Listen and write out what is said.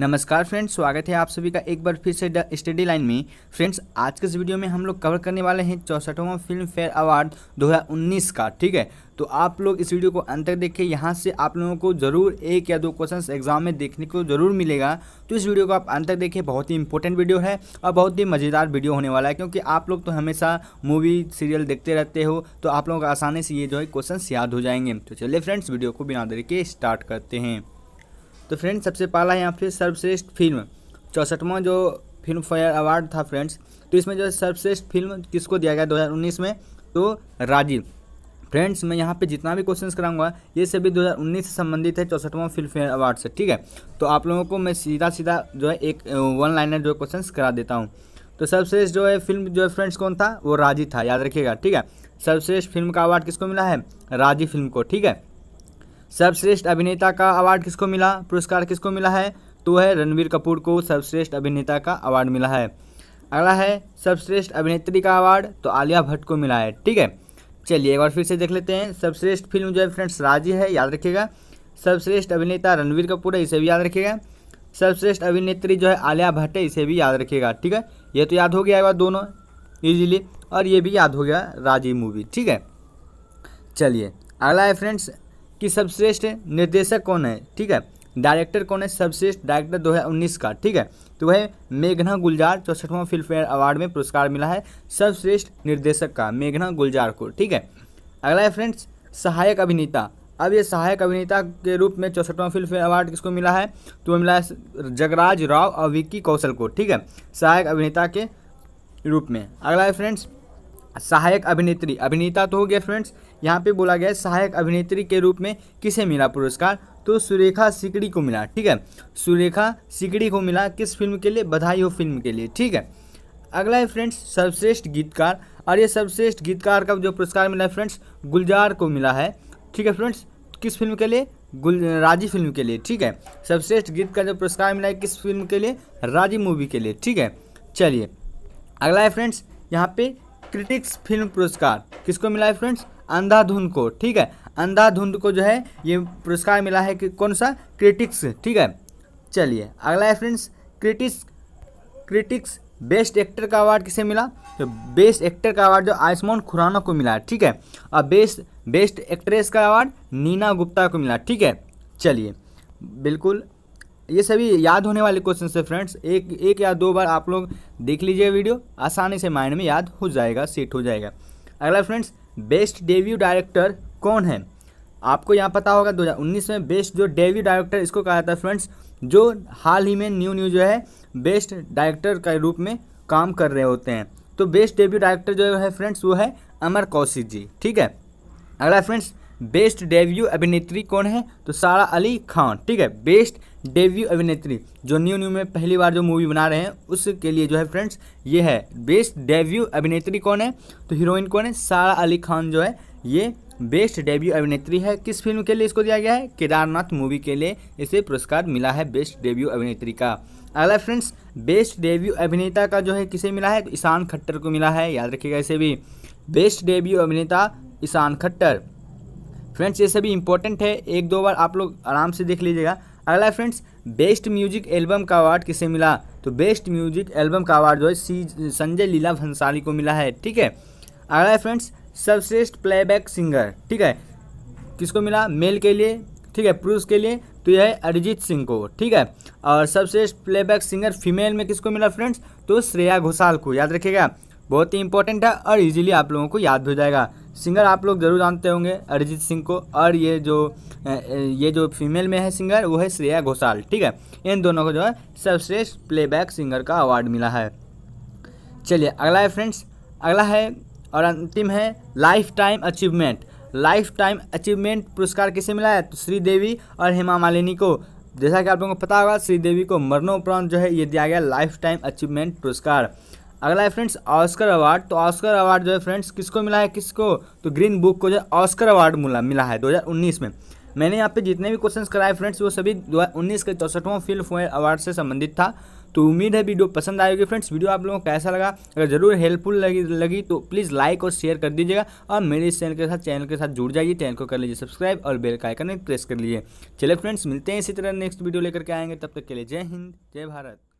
नमस्कार फ्रेंड्स स्वागत है आप सभी का एक बार फिर से द स्टडी लाइन में फ्रेंड्स आज के इस वीडियो में हम लोग कवर करने वाले हैं चौसठवां फिल्म फेयर अवार्ड 2019 का ठीक है तो आप लोग इस वीडियो को अंत तक देखें यहाँ से आप लोगों को ज़रूर एक या दो क्वेश्चन एग्जाम में देखने को ज़रूर मिलेगा तो इस वीडियो को आप अंत तक देखें बहुत ही इंपॉर्टेंट वीडियो है और बहुत ही मज़ेदार वीडियो होने वाला है क्योंकि आप लोग तो हमेशा मूवी सीरियल देखते रहते हो तो आप लोगों को आसानी से ये जो है क्वेश्चन याद हो जाएंगे तो चलिए फ्रेंड्स वीडियो को बिना देर के स्टार्ट करते हैं तो फ्रेंड्स सबसे पहला है यहाँ फिर सर्वश्रेष्ठ फिल्म चौंसठवां जो फिल्म फेयर अवार्ड था फ्रेंड्स तो इसमें जो है सर्वश्रेष्ठ फिल्म किसको दिया गया 2019 में तो राजीव फ्रेंड्स मैं यहाँ पे जितना भी क्वेश्चंस कराऊंगा ये सभी 2019 से संबंधित है चौंसठवां फिल्म फेयर अवार्ड से ठीक है तो आप लोगों को मैं सीधा सीधा जो है एक वन लाइनर जो क्वेश्चन करा देता हूँ तो सर्वश्रेष्ठ जो है फिल्म जो है फ्रेंड्स कौन था वो राजी था याद रखिएगा ठीक है सर्वश्रेष्ठ फिल्म का अवार्ड किसको मिला है राजी फिल्म को ठीक है सर्वश्रेष्ठ अभिनेता का अवार्ड किसको मिला पुरस्कार किसको मिला है तो है रणवीर कपूर को सर्वश्रेष्ठ अभिनेता का अवार्ड मिला है अगला है सर्वश्रेष्ठ अभिनेत्री का अवार्ड तो आलिया भट्ट को मिला है ठीक है चलिए एक बार फिर से देख लेते हैं सर्वश्रेष्ठ फिल्म जो है फ्रेंड्स राजी है याद रखिएगा सर्वश्रेष्ठ अभिनेता रणवीर कपूर है इसे भी याद रखिएगा सर्वश्रेष्ठ अभिनेत्री जो है आलिया भट्ट है इसे भी याद रखिएगा ठीक है ये तो याद हो गया एक बार दोनों ईजिली और ये भी याद हो गया राजी मूवी ठीक है चलिए अगला है फ्रेंड्स कि सर्वश्रेष्ठ निर्देशक कौन है ठीक है डायरेक्टर कौन है सर्वश्रेष्ठ डायरेक्टर 2019 का ठीक है तो वह मेघना गुलजार चौसठवां फिल्म फेयर अवार्ड में पुरस्कार मिला है सर्वश्रेष्ठ निर्देशक का मेघना गुलजार को ठीक है अगला है फ्रेंड्स सहायक अभिनेता अब ये सहायक अभिनेता के रूप में चौसठवां फिल्म फेयर अवार्ड किसको मिला है तो वह मिला है जगराज राव और विक्की कौशल को ठीक है सहायक अभिनेता के रूप में अगला है फ्रेंड्स सहायक अभिनेत्री अभिनेता तो हो गया फ्रेंड्स यहाँ पे बोला गया सहायक अभिनेत्री के रूप में किसे मिला पुरस्कार तो सुरेखा सिकड़ी को मिला ठीक है सुरेखा सिकड़ी को मिला किस फिल्म के लिए बधाई हो फिल्म के लिए ठीक है अगला है फ्रेंड्स सर्वश्रेष्ठ गीतकार और ये सर्वश्रेष्ठ गीतकार का जो पुरस्कार मिला है फ्रेंड्स गुलजार को मिला है ठीक है फ्रेंड्स किस फिल्म के लिए गुल राजी फिल्म के लिए ठीक है सर्वश्रेष्ठ गीत का जो पुरस्कार मिला है किस फिल्म के लिए राजी मूवी के लिए ठीक है चलिए अगला है फ्रेंड्स यहाँ पे क्रिटिक्स फिल्म पुरस्कार किसको मिला है फ्रेंड्स अंधाधुंध को ठीक है अंधाधुंध को जो है ये पुरस्कार मिला है कि कौन सा क्रिटिक्स ठीक है चलिए अगला है friends critics critics best actor का अवार्ड किसे मिला तो बेस्ट एक्टर का अवार्ड जो आयुष्मान खुराना को मिला ठीक है और बेस्ट बेस्ट एक्ट्रेस का अवार्ड नीना गुप्ता को मिला ठीक है चलिए बिल्कुल ये सभी याद होने वाले क्वेश्चन है फ्रेंड्स एक एक या दो बार आप लोग देख लीजिए वीडियो आसानी से माइंड में याद हो जाएगा सेट हो जाएगा अगला फ्रेंड्स बेस्ट डेब्यू डायरेक्टर कौन है आपको यहाँ पता होगा 2019 में बेस्ट जो डेब्यू डायरेक्टर इसको कहा जाता है फ्रेंड्स जो हाल ही में न्यू न्यू जो है बेस्ट डायरेक्टर के रूप में काम कर रहे होते हैं तो बेस्ट डेब्यू डायरेक्टर जो है फ्रेंड्स वो है अमर कौशिक जी ठीक है अगला फ्रेंड्स बेस्ट डेब्यू अभिनेत्री कौन है तो सारा अली खान ठीक है बेस्ट डेब्यू अभिनेत्री जो न्यू न्यू में पहली बार जो मूवी बना रहे हैं उसके लिए जो है फ्रेंड्स ये है बेस्ट डेब्यू अभिनेत्री कौन है तो हीरोइन कौन है सारा अली खान जो है ये बेस्ट डेब्यू अभिनेत्री है किस फिल्म के लिए इसको दिया गया है केदारनाथ मूवी के लिए इसे पुरस्कार मिला है बेस्ट डेब्यू अभिनेत्री का अगला फ्रेंड्स बेस्ट डेब्यू अभिनेता का जो है किसे मिला है ईशान खट्टर को मिला है याद रखिएगा इसे भी बेस्ट डेब्यू अभिनेता ईशान खट्टर फ्रेंड्स ये सभी इंपॉर्टेंट है एक दो बार आप लोग आराम से देख लीजिएगा अगला फ्रेंड्स बेस्ट म्यूजिक एल्बम का अवार्ड किसे मिला तो बेस्ट म्यूजिक एल्बम का अवार्ड जो है सी संजय लीला भंसाली को मिला है ठीक है अगला फ्रेंड्स सर्वश्रेष्ठ प्लेबैक सिंगर ठीक है किसको मिला मेल के लिए ठीक है पुरुष के लिए तो यह है अरिजीत सिंह को ठीक है और सर्वश्रेष्ठ प्लेबैक सिंगर फीमेल में किसको मिला फ्रेंड्स तो श्रेया घोषाल को याद रखिएगा बहुत ही इंपॉर्टेंट है और इजीली आप लोगों को याद हो जाएगा सिंगर आप लोग जरूर जानते होंगे अरिजीत सिंह को और ये जो ये जो फीमेल में है सिंगर वो है श्रेया घोषाल ठीक है इन दोनों को जो है सर्वश्रेष्ठ प्लेबैक सिंगर का अवार्ड मिला है चलिए अगला है फ्रेंड्स अगला है और अंतिम है lifetime achievement lifetime achievement पुरस्कार किसे मिला है तो श्रीदेवी और हेमा मालिनी को जैसा कि आप लोगों को पता होगा श्रीदेवी को मरणोपरांत जो है ये दिया गया लाइफ टाइम अचीवमेंट पुरस्कार अगला है फ्रेंड्स ऑस्कर अवार्ड तो ऑस्कर अवार्ड जो है फ्रेंड्स किसको मिला है किसको तो ग्रीन बुक को जो है ऑस्कर अवार्ड मिला मिला है 2019 में मैंने यहाँ पे जितने भी क्वेश्चंस कराए फ्रेंड्स वो सभी दो के चौसठवां फिल्म फेयर अवार्ड से संबंधित था तो उम्मीद है वीडियो पसंद आएगी फ्रेंड्स वीडियो आप लोगों को कैसा लगा अगर जरूर हेल्पफुल लगी लगी तो प्लीज़ लाइक और शेयर कर दीजिएगा और मेरे इस चैनल के साथ चैनल के साथ जुड़ जाइए चैनल को कर लीजिए सब्सक्राइब और बेल का आइकन प्रेस कर लीजिए चले फ्रेंड्स मिलते हैं इसी तरह नेक्स्ट वीडियो लेकर के आएंगे तब तक के लिए जय हिंद जय भारत